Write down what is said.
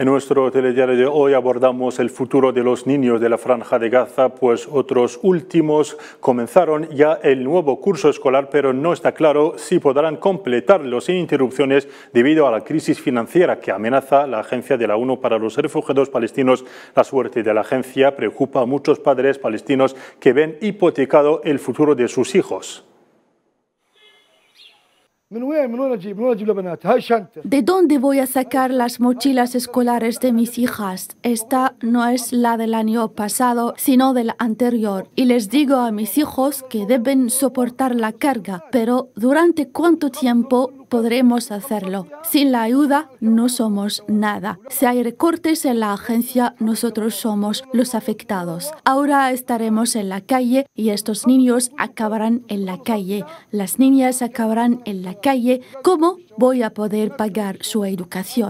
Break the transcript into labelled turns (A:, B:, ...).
A: En nuestro telediario de hoy abordamos el futuro de los niños de la Franja de Gaza, pues otros últimos comenzaron ya el nuevo curso escolar, pero no está claro si podrán completarlo sin interrupciones debido a la crisis financiera que amenaza la Agencia de la ONU para los Refugiados Palestinos. La suerte de la agencia preocupa a muchos padres palestinos que ven hipotecado el futuro de sus hijos.
B: ¿De dónde voy a sacar las mochilas escolares de mis hijas? Esta no es la del año pasado, sino del anterior. Y les digo a mis hijos que deben soportar la carga, pero ¿durante cuánto tiempo podremos hacerlo. Sin la ayuda no somos nada. Si hay recortes en la agencia, nosotros somos los afectados. Ahora estaremos en la calle y estos niños acabarán en la calle. Las niñas acabarán en la calle, ¿cómo voy a poder pagar su educación?